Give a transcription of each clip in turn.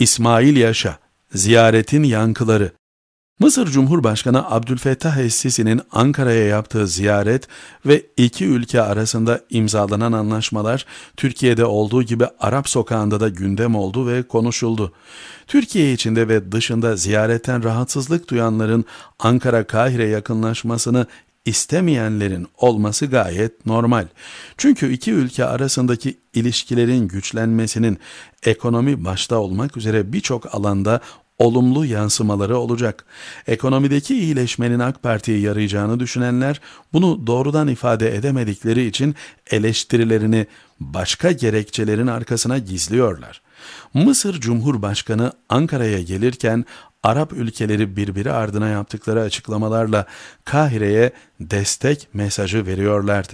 İsmail Yaşa, ziyaretin yankıları. Mısır Cumhurbaşkanı Abdülfettah Es-Sisi'nin Ankara'ya yaptığı ziyaret ve iki ülke arasında imzalanan anlaşmalar Türkiye'de olduğu gibi Arap sokağında da gündem oldu ve konuşuldu. Türkiye içinde ve dışında ziyaretten rahatsızlık duyanların Ankara-Kahire yakınlaşmasını istemeyenlerin olması gayet normal. Çünkü iki ülke arasındaki ilişkilerin güçlenmesinin ekonomi başta olmak üzere birçok alanda olumlu yansımaları olacak. Ekonomideki iyileşmenin AK Parti'ye yarayacağını düşünenler bunu doğrudan ifade edemedikleri için eleştirilerini başka gerekçelerin arkasına gizliyorlar. Mısır Cumhurbaşkanı Ankara'ya gelirken Arap ülkeleri birbiri ardına yaptıkları açıklamalarla Kahire'ye destek mesajı veriyorlardı.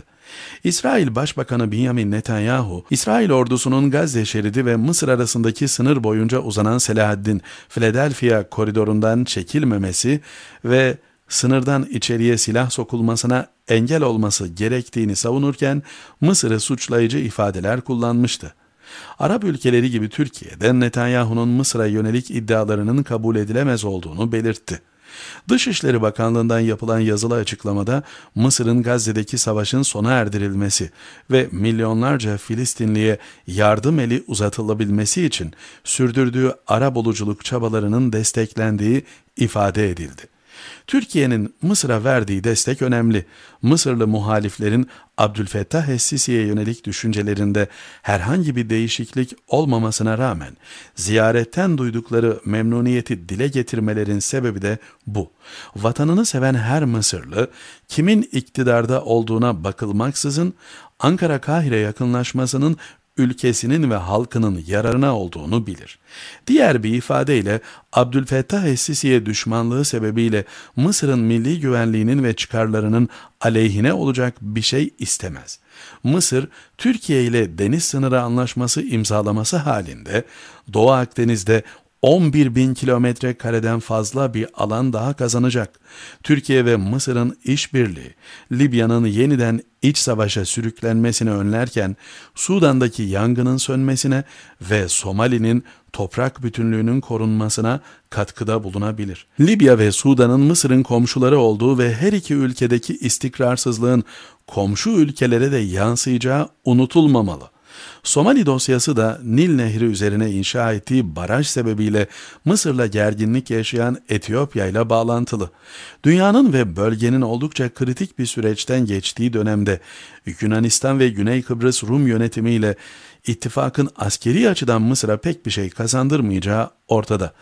İsrail Başbakanı Benjamin Netanyahu, İsrail ordusunun Gazze şeridi ve Mısır arasındaki sınır boyunca uzanan Selahaddin, Philadelphia koridorundan çekilmemesi ve sınırdan içeriye silah sokulmasına engel olması gerektiğini savunurken Mısır'ı suçlayıcı ifadeler kullanmıştı. Arap ülkeleri gibi Türkiye'den Netanyahu'nun Mısır'a yönelik iddialarının kabul edilemez olduğunu belirtti. Dışişleri Bakanlığı'ndan yapılan yazılı açıklamada Mısır'ın Gazze'deki savaşın sona erdirilmesi ve milyonlarca Filistinli'ye yardım eli uzatılabilmesi için sürdürdüğü ara buluculuk çabalarının desteklendiği ifade edildi. Türkiye'nin Mısır'a verdiği destek önemli. Mısırlı muhaliflerin Abdülfettah Es-Sisi'ye yönelik düşüncelerinde herhangi bir değişiklik olmamasına rağmen ziyaretten duydukları memnuniyeti dile getirmelerin sebebi de bu. Vatanını seven her Mısırlı kimin iktidarda olduğuna bakılmaksızın Ankara-Kahire yakınlaşmasının ülkesinin ve halkının yararına olduğunu bilir. Diğer bir ifadeyle Abdülfettah Es-Sisi'ye düşmanlığı sebebiyle Mısır'ın milli güvenliğinin ve çıkarlarının aleyhine olacak bir şey istemez. Mısır, Türkiye ile deniz sınırı anlaşması imzalaması halinde Doğu Akdeniz'de 11 bin kilometre kareden fazla bir alan daha kazanacak. Türkiye ve Mısır'ın işbirliği, Libya'nın yeniden iç savaşa sürüklenmesini önlerken, Sudan'daki yangının sönmesine ve Somali'nin toprak bütünlüğünün korunmasına katkıda bulunabilir. Libya ve Sudan'ın Mısır'ın komşuları olduğu ve her iki ülkedeki istikrarsızlığın komşu ülkelere de yansıyacağı unutulmamalı. Somali dosyası da Nil Nehri üzerine inşa ettiği baraj sebebiyle Mısır'la gerginlik yaşayan Etiyopya ile bağlantılı. Dünyanın ve bölgenin oldukça kritik bir süreçten geçtiği dönemde Yunanistan ve Güney Kıbrıs Rum yönetimiyle ittifakın askeri açıdan Mısır'a pek bir şey kazandırmayacağı ortada.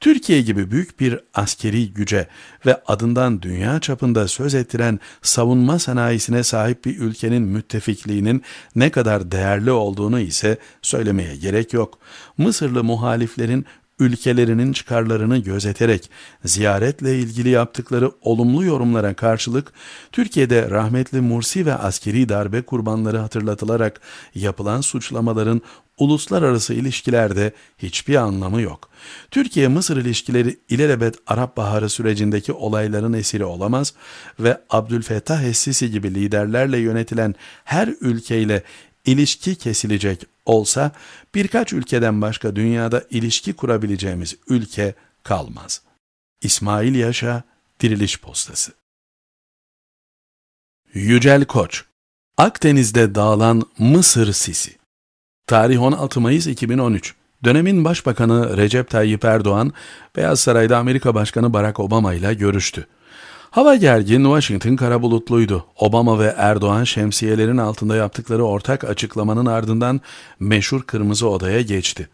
Türkiye gibi büyük bir askeri güce ve adından dünya çapında söz ettiren savunma sanayisine sahip bir ülkenin müttefikliğinin ne kadar değerli olduğunu ise söylemeye gerek yok. Mısırlı muhaliflerin ülkelerinin çıkarlarını gözeterek ziyaretle ilgili yaptıkları olumlu yorumlara karşılık Türkiye'de rahmetli Mursi ve askeri darbe kurbanları hatırlatılarak yapılan suçlamaların uluslararası ilişkilerde hiçbir anlamı yok. Türkiye-Mısır ilişkileri ilelebet Arap Baharı sürecindeki olayların esiri olamaz ve Abdülfettah Es-Sisi gibi liderlerle yönetilen her ülkeyle ilişki kesilecek olsa birkaç ülkeden başka dünyada ilişki kurabileceğimiz ülke kalmaz. İsmail Yaşa, Diriliş Postası Yücel Koç Akdeniz'de dağılan Mısır sisi Tarih 16 Mayıs 2013. Dönemin Başbakanı Recep Tayyip Erdoğan, Beyaz Saray'da Amerika Başkanı Barack Obama ile görüştü. Hava gergin, Washington kara bulutluydu. Obama ve Erdoğan şemsiyelerin altında yaptıkları ortak açıklamanın ardından meşhur Kırmızı Oda'ya geçti.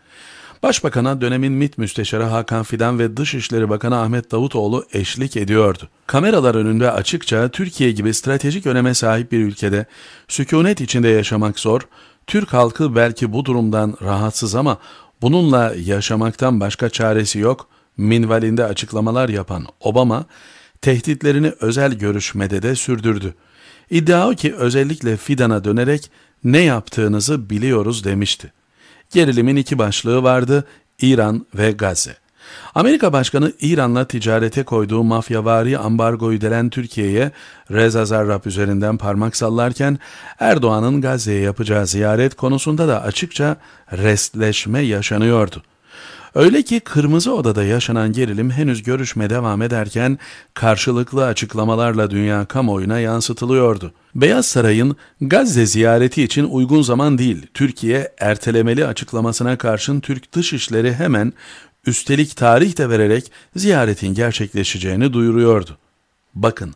Başbakan'a dönemin MİT Müsteşarı Hakan Fidan ve Dışişleri Bakanı Ahmet Davutoğlu eşlik ediyordu. Kameralar önünde açıkça Türkiye gibi stratejik öneme sahip bir ülkede sükunet içinde yaşamak zor, Türk halkı belki bu durumdan rahatsız ama bununla yaşamaktan başka çaresi yok minvalinde açıklamalar yapan Obama, tehditlerini özel görüşmede de sürdürdü. İddia o ki özellikle Fidan'a dönerek ne yaptığınızı biliyoruz demişti. Gerilimin iki başlığı vardı, İran ve Gazze. Amerika Başkanı İran'la ticarete koyduğu mafyavari ambargoyu delen Türkiye'ye Reza Zarrab üzerinden parmak sallarken Erdoğan'ın Gazze'ye yapacağı ziyaret konusunda da açıkça restleşme yaşanıyordu. Öyle ki Kırmızı Oda'da yaşanan gerilim henüz görüşme devam ederken karşılıklı açıklamalarla dünya kamuoyuna yansıtılıyordu. Beyaz Saray'ın Gazze ziyareti için uygun zaman değil, Türkiye ertelemeli açıklamasına karşın Türk Dışişleri hemen üstelik tarih de vererek ziyaretin gerçekleşeceğini duyuruyordu. Bakın,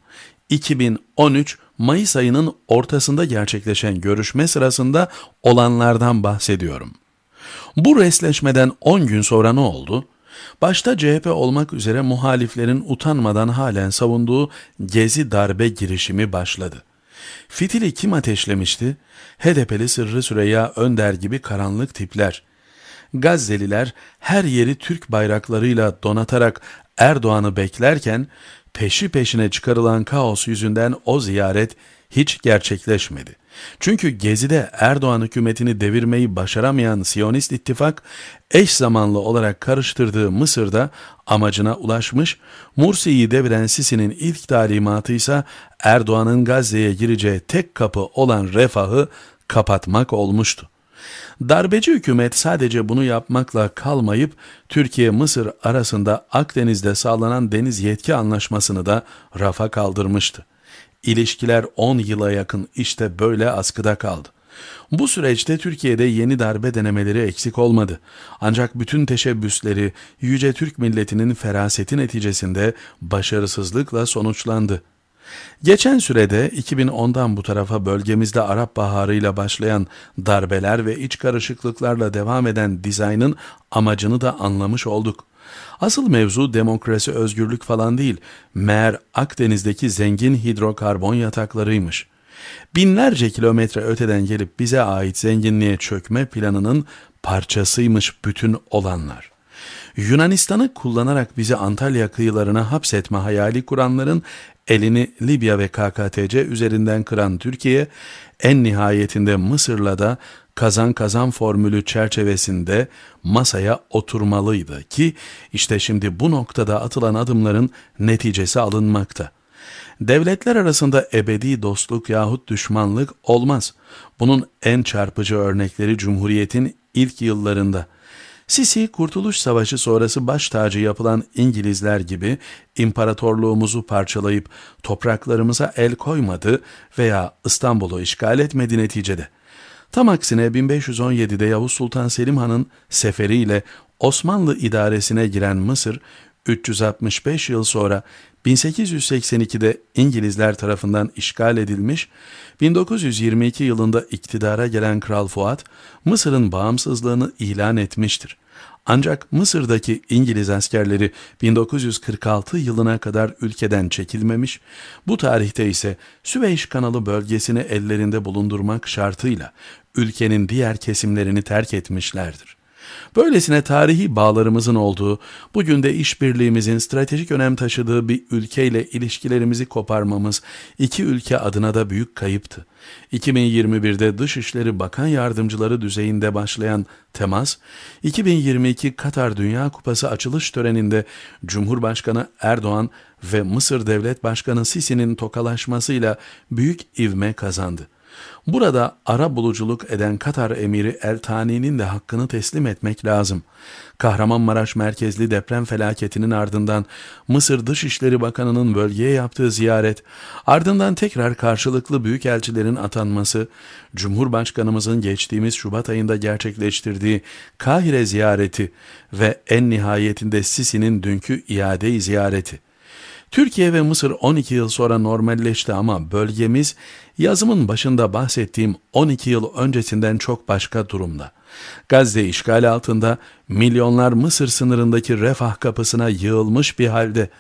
2013 Mayıs ayının ortasında gerçekleşen görüşme sırasında olanlardan bahsediyorum. Bu resleşmeden 10 gün sonra ne oldu? Başta CHP olmak üzere muhaliflerin utanmadan halen savunduğu gezi darbe girişimi başladı. Fitili kim ateşlemişti? HDP'li Sırrı Süreyya Önder gibi karanlık tipler. Gazzeliler her yeri Türk bayraklarıyla donatarak Erdoğan'ı beklerken peşi peşine çıkarılan kaos yüzünden o ziyaret hiç gerçekleşmedi. Çünkü Gezi'de Erdoğan hükümetini devirmeyi başaramayan Siyonist ittifak eş zamanlı olarak karıştırdığı Mısır'da amacına ulaşmış, Mursi'yi deviren Sisi'nin ilk talimatı ise Erdoğan'ın Gazze'ye gireceği tek kapı olan refahı kapatmak olmuştu. Darbeci hükümet sadece bunu yapmakla kalmayıp Türkiye-Mısır arasında Akdeniz'de sağlanan deniz yetki anlaşmasını da rafa kaldırmıştı. İlişkiler 10 yıla yakın işte böyle askıda kaldı. Bu süreçte Türkiye'de yeni darbe denemeleri eksik olmadı. Ancak bütün teşebbüsleri Yüce Türk milletinin feraseti neticesinde başarısızlıkla sonuçlandı. Geçen sürede 2010'dan bu tarafa bölgemizde Arap Baharı ile başlayan darbeler ve iç karışıklıklarla devam eden dizaynın amacını da anlamış olduk. Asıl mevzu demokrasi özgürlük falan değil, meğer Akdeniz'deki zengin hidrokarbon yataklarıymış.'' binlerce kilometre öteden gelip bize ait zenginliğe çökme planının parçasıymış bütün olanlar. Yunanistan'ı kullanarak bizi Antalya kıyılarına hapsetme hayali kuranların elini Libya ve KKTC üzerinden kıran Türkiye, en nihayetinde Mısır'la da kazan kazan formülü çerçevesinde masaya oturmalıydı ki işte şimdi bu noktada atılan adımların neticesi alınmakta. Devletler arasında ebedi dostluk yahut düşmanlık olmaz. Bunun en çarpıcı örnekleri Cumhuriyet'in ilk yıllarında Sisi, Kurtuluş Savaşı sonrası baş tacı yapılan İngilizler gibi imparatorluğumuzu parçalayıp topraklarımıza el koymadı veya İstanbul'u işgal etmedi neticede. Tam aksine 1517'de Yavuz Sultan Selim Han'ın seferiyle Osmanlı idaresine giren Mısır, 365 yıl sonra 1882'de İngilizler tarafından işgal edilmiş, 1922 yılında iktidara gelen Kral Fuat, Mısır'ın bağımsızlığını ilan etmiştir. Ancak Mısır'daki İngiliz askerleri 1946 yılına kadar ülkeden çekilmemiş, bu tarihte ise Süveyş kanalı bölgesini ellerinde bulundurmak şartıyla ülkenin diğer kesimlerini terk etmişlerdir. Böylesine tarihi bağlarımızın olduğu, bugün de işbirliğimizin stratejik önem taşıdığı bir ülkeyle ilişkilerimizi koparmamız iki ülke adına da büyük kayıptı. 2021'de Dışişleri Bakan Yardımcıları düzeyinde başlayan temas, 2022 Katar Dünya Kupası açılış töreninde Cumhurbaşkanı Erdoğan ve Mısır Devlet Başkanı Sisi'nin tokalaşmasıyla büyük ivme kazandı. Burada ara buluculuk eden Katar emiri Ertani'nin de hakkını teslim etmek lazım. Kahramanmaraş merkezli deprem felaketinin ardından Mısır Dışişleri Bakanı'nın bölgeye yaptığı ziyaret, ardından tekrar karşılıklı büyükelçilerin atanması, Cumhurbaşkanımızın geçtiğimiz Şubat ayında gerçekleştirdiği Kahire ziyareti ve en nihayetinde Sisi'nin dünkü iade ziyareti. Türkiye ve Mısır 12 yıl sonra normalleşti ama bölgemiz yazımın başında bahsettiğim 12 yıl öncesinden çok başka durumda. Gazze işgali altında milyonlar Mısır sınırındaki refah kapısına yığılmış bir halde.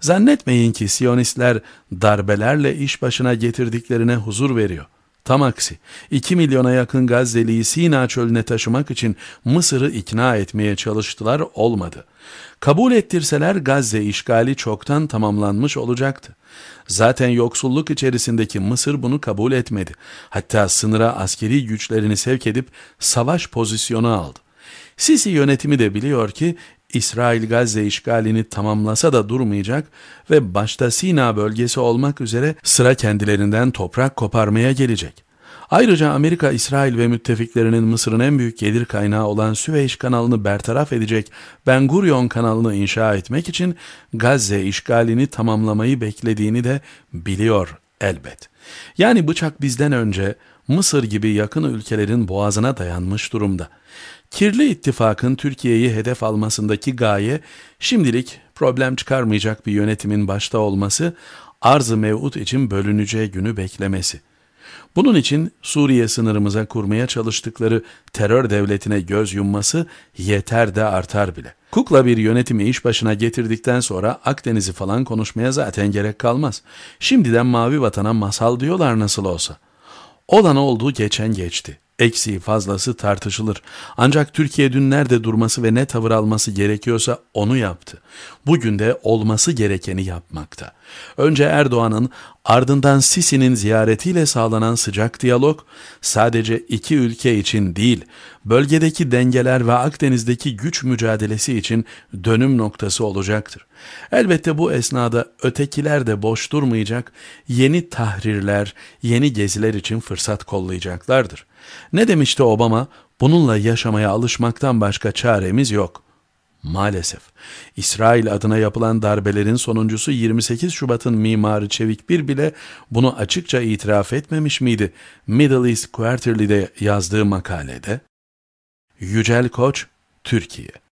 Zannetmeyin ki Siyonistler darbelerle iş başına getirdiklerine huzur veriyor. Tam aksi 2 milyona yakın Gazze'liyi Sina çölüne taşımak için Mısır'ı ikna etmeye çalıştılar olmadı. Kabul ettirseler Gazze işgali çoktan tamamlanmış olacaktı. Zaten yoksulluk içerisindeki Mısır bunu kabul etmedi. Hatta sınıra askeri güçlerini sevk edip savaş pozisyonu aldı. Sisi yönetimi de biliyor ki İsrail Gazze işgalini tamamlasa da durmayacak ve başta Sina bölgesi olmak üzere sıra kendilerinden toprak koparmaya gelecek. Ayrıca Amerika, İsrail ve müttefiklerinin Mısır'ın en büyük gelir kaynağı olan Süveyş kanalını bertaraf edecek Ben Gurion kanalını inşa etmek için Gazze işgalini tamamlamayı beklediğini de biliyor elbet. Yani bıçak bizden önce Mısır gibi yakın ülkelerin boğazına dayanmış durumda. Kirli ittifakın Türkiye'yi hedef almasındaki gaye şimdilik problem çıkarmayacak bir yönetimin başta olması, arz-ı mevut için bölüneceği günü beklemesi. Bunun için Suriye sınırımıza kurmaya çalıştıkları terör devletine göz yumması yeter de artar bile. Kukla bir yönetimi iş başına getirdikten sonra Akdeniz'i falan konuşmaya zaten gerek kalmaz. Şimdiden mavi vatana masal diyorlar nasıl olsa. Olan oldu geçen geçti. Eksiği fazlası tartışılır. Ancak Türkiye dün nerede durması ve ne tavır alması gerekiyorsa onu yaptı. Bugün de olması gerekeni yapmakta. Önce Erdoğan'ın Ardından Sisi'nin ziyaretiyle sağlanan sıcak diyalog sadece iki ülke için değil, bölgedeki dengeler ve Akdeniz'deki güç mücadelesi için dönüm noktası olacaktır. Elbette bu esnada ötekiler de boş durmayacak, yeni tahrirler, yeni geziler için fırsat kollayacaklardır. Ne demişti Obama? Bununla yaşamaya alışmaktan başka çaremiz yok.'' Maalesef İsrail adına yapılan darbelerin sonuncusu 28 Şubat'ın mimarı Çevik Bir bile bunu açıkça itiraf etmemiş miydi Middle East Quarterly'de yazdığı makalede? Yücel Koç, Türkiye